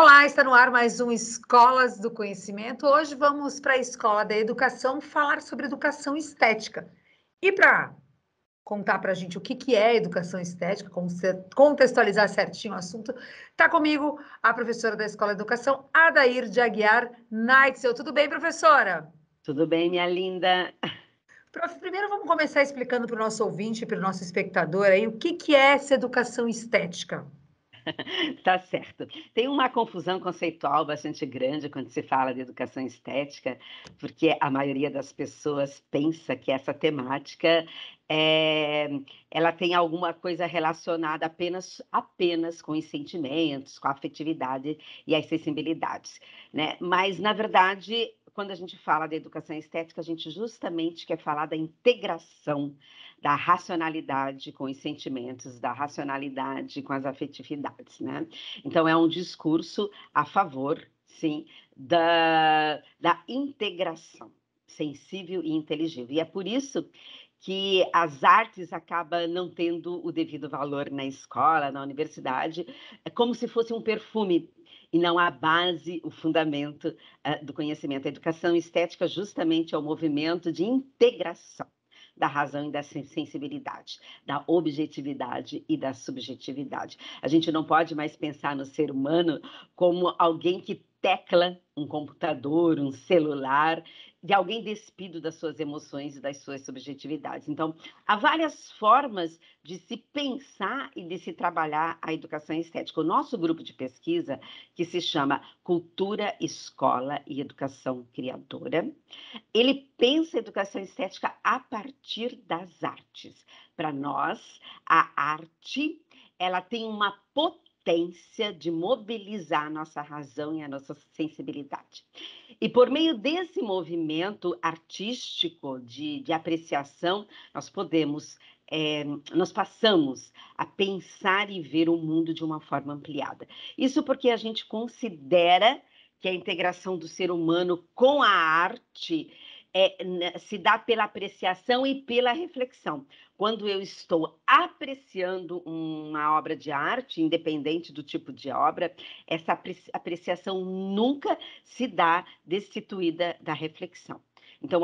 Olá, está no ar mais um Escolas do Conhecimento. Hoje vamos para a Escola da Educação falar sobre educação estética. E para contar para a gente o que, que é educação estética, contextualizar certinho o assunto, está comigo a professora da Escola de Educação, Adair de Aguiar Neitzel. Tudo bem, professora? Tudo bem, minha linda. Prof, primeiro vamos começar explicando para o nosso ouvinte, para o nosso espectador aí, o que, que é essa educação estética. tá certo. Tem uma confusão conceitual bastante grande quando se fala de educação estética, porque a maioria das pessoas pensa que essa temática é, ela tem alguma coisa relacionada apenas, apenas com os sentimentos, com a afetividade e as sensibilidades, né? Mas na verdade quando a gente fala da educação estética, a gente justamente quer falar da integração da racionalidade com os sentimentos, da racionalidade com as afetividades, né? Então é um discurso a favor, sim, da, da integração sensível e inteligível. E é por isso que as artes acabam não tendo o devido valor na escola, na universidade, é como se fosse um perfume e não a base, o fundamento uh, do conhecimento. A educação estética justamente é o movimento de integração da razão e da sensibilidade, da objetividade e da subjetividade. A gente não pode mais pensar no ser humano como alguém que tecla, um computador, um celular, de alguém despido das suas emoções e das suas subjetividades. Então, há várias formas de se pensar e de se trabalhar a educação estética. O nosso grupo de pesquisa, que se chama Cultura, Escola e Educação Criadora, ele pensa a educação estética a partir das artes. Para nós, a arte ela tem uma potência potência de mobilizar a nossa razão e a nossa sensibilidade. E por meio desse movimento artístico de, de apreciação, nós podemos, é, nós passamos a pensar e ver o mundo de uma forma ampliada. Isso porque a gente considera que a integração do ser humano com a arte é, né, se dá pela apreciação e pela reflexão. Quando eu estou apreciando uma obra de arte, independente do tipo de obra, essa apreciação nunca se dá destituída da reflexão. Então,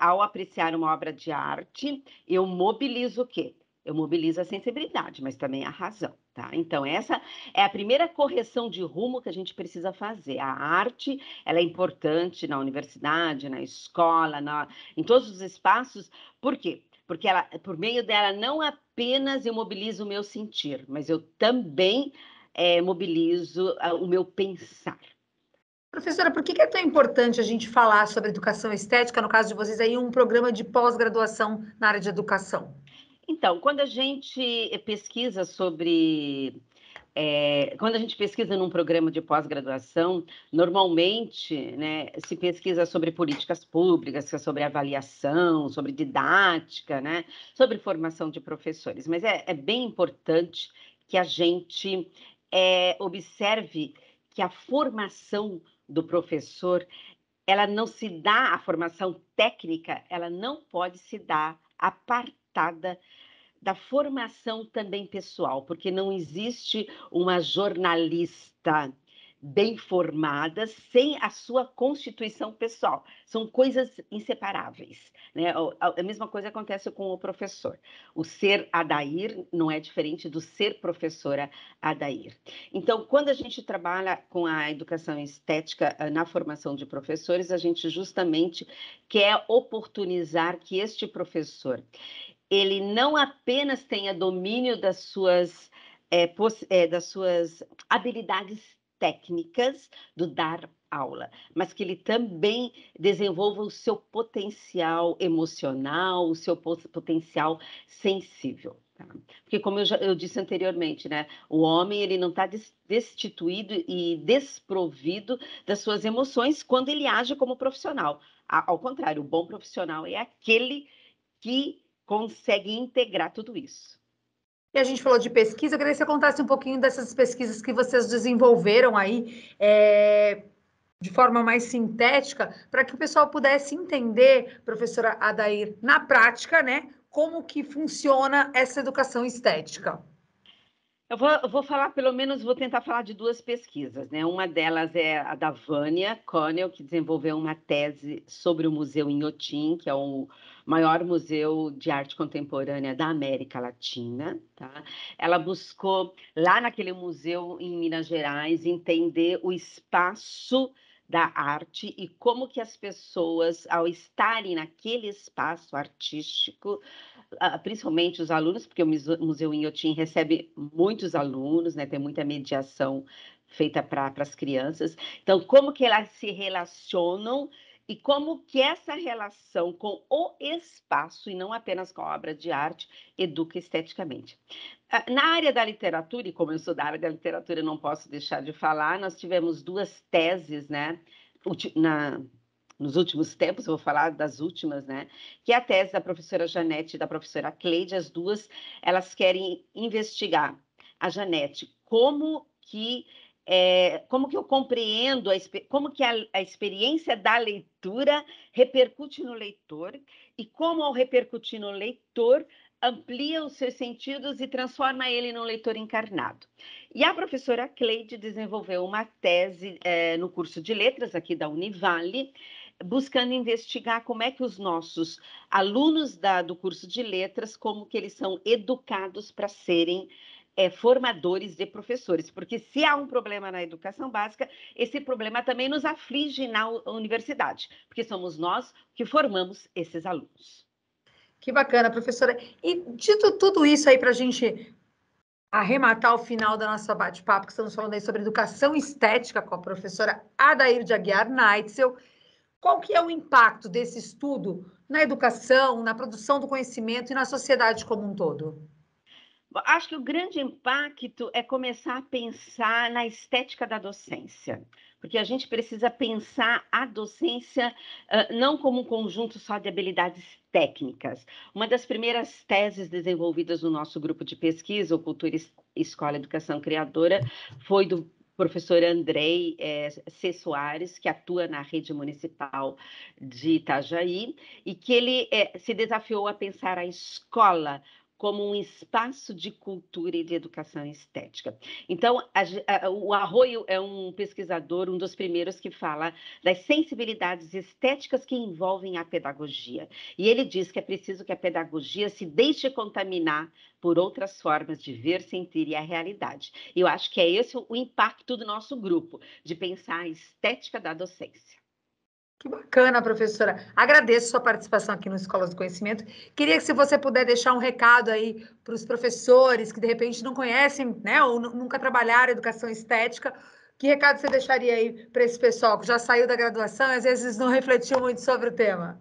ao apreciar uma obra de arte, eu mobilizo o quê? Eu mobilizo a sensibilidade, mas também a razão, tá? Então, essa é a primeira correção de rumo que a gente precisa fazer. A arte, ela é importante na universidade, na escola, na, em todos os espaços. Por quê? Porque ela, por meio dela, não apenas eu mobilizo o meu sentir, mas eu também é, mobilizo ah, o meu pensar. Professora, por que é tão importante a gente falar sobre educação estética, no caso de vocês aí, um programa de pós-graduação na área de educação? Então, quando a gente pesquisa sobre. É, quando a gente pesquisa num programa de pós-graduação, normalmente né, se pesquisa sobre políticas públicas, é sobre avaliação, sobre didática, né, sobre formação de professores. Mas é, é bem importante que a gente é, observe que a formação do professor ela não se dá, a formação técnica, ela não pode se dar a partir tratada da formação também pessoal, porque não existe uma jornalista bem formada sem a sua constituição pessoal. São coisas inseparáveis. Né? A mesma coisa acontece com o professor. O ser Adair não é diferente do ser professora Adair. Então, quando a gente trabalha com a educação estética eh, na formação de professores, a gente justamente quer oportunizar que este professor ele não apenas tenha domínio das suas, é, é, das suas habilidades técnicas do dar aula, mas que ele também desenvolva o seu potencial emocional, o seu potencial sensível. Tá? Porque como eu, já, eu disse anteriormente, né, o homem ele não está destituído e desprovido das suas emoções quando ele age como profissional. Ao contrário, o bom profissional é aquele que consegue integrar tudo isso. E a gente falou de pesquisa, eu queria que você contasse um pouquinho dessas pesquisas que vocês desenvolveram aí, é, de forma mais sintética, para que o pessoal pudesse entender, professora Adair, na prática, né, como que funciona essa educação estética. Eu vou, eu vou, falar, pelo menos, vou tentar falar de duas pesquisas. Né? Uma delas é a da Vânia Connell, que desenvolveu uma tese sobre o Museu Inhotim, que é o maior museu de arte contemporânea da América Latina. Tá? Ela buscou, lá naquele museu em Minas Gerais, entender o espaço da arte e como que as pessoas, ao estarem naquele espaço artístico, ah, principalmente os alunos, porque o Museu Inhotim recebe muitos alunos, né, tem muita mediação feita para as crianças. Então, como que elas se relacionam e como que essa relação com o espaço e não apenas com a obra de arte educa esteticamente. Ah, na área da literatura, e como eu sou da área da literatura, não posso deixar de falar, nós tivemos duas teses, né? Na, nos últimos tempos, vou falar das últimas, né? Que é a tese da professora Janete e da professora Cleide, as duas, elas querem investigar a Janete como que é, como que eu compreendo, a, como que a, a, experiência da leitura repercute no leitor e como, ao repercutir no leitor, amplia os seus sentidos e transforma ele num leitor encarnado. E a professora Cleide desenvolveu uma tese é, no curso de letras aqui da Univale, buscando investigar como é que os nossos alunos da, do curso de letras, como que eles são educados para serem é, formadores de professores, porque se há um problema na educação básica, esse problema também nos aflige na universidade, porque somos nós que formamos esses alunos. Que bacana, professora. E dito tudo isso aí para a gente arrematar o final da nossa bate-papo, que estamos falando aí sobre educação estética com a professora Adair de Aguiar Neitzel, qual que é o impacto desse estudo na educação, na produção do conhecimento e na sociedade como um todo? Acho que o grande impacto é começar a pensar na estética da docência, porque a gente precisa pensar a docência não como um conjunto só de habilidades técnicas. Uma das primeiras teses desenvolvidas no nosso grupo de pesquisa, o Cultura Escola Educação Criadora, foi do professor Andrei é, C. Soares, que atua na rede municipal de Itajaí, e que ele é, se desafiou a pensar a escola como um espaço de cultura e de educação estética. Então, a, a, o Arroio é um pesquisador, um dos primeiros que fala das sensibilidades estéticas que envolvem a pedagogia. E ele diz que é preciso que a pedagogia se deixe contaminar por outras formas de ver, sentir e a realidade. E eu acho que é esse o impacto do nosso grupo, de pensar a estética da docência. Que bacana, professora. Agradeço sua participação aqui no Escola do Conhecimento. Queria que se você puder deixar um recado aí para os professores que de repente não conhecem, né, ou nunca trabalharam educação estética, que recado você deixaria aí para esse pessoal que já saiu da graduação e às vezes não refletiu muito sobre o tema?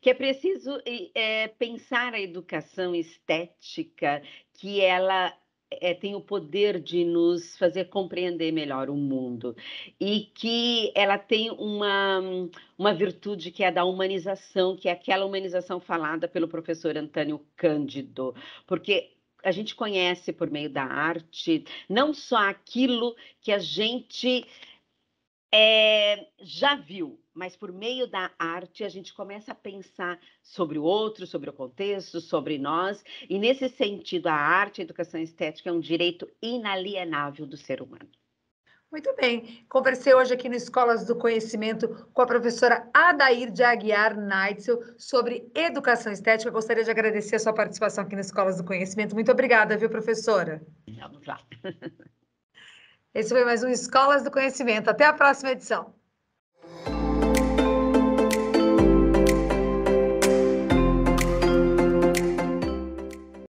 Que é preciso é, pensar a educação estética, que ela é, tem o poder de nos fazer compreender melhor o mundo e que ela tem uma, hum, uma virtude que é a da humanização, que é aquela humanização falada pelo professor Antônio Cândido, porque a gente conhece por meio da arte não só aquilo que a gente é, já viu, mas por meio da arte a gente começa a pensar sobre o outro, sobre o contexto, sobre nós, e nesse sentido a arte a educação estética é um direito inalienável do ser humano. Muito bem. Conversei hoje aqui no Escolas do Conhecimento com a professora Adair de Aguiar Neitzel sobre educação estética. gostaria de agradecer a sua participação aqui no Escolas do Conhecimento. Muito obrigada, viu, professora? Vamos lá. Esse foi mais um Escolas do Conhecimento. Até a próxima edição.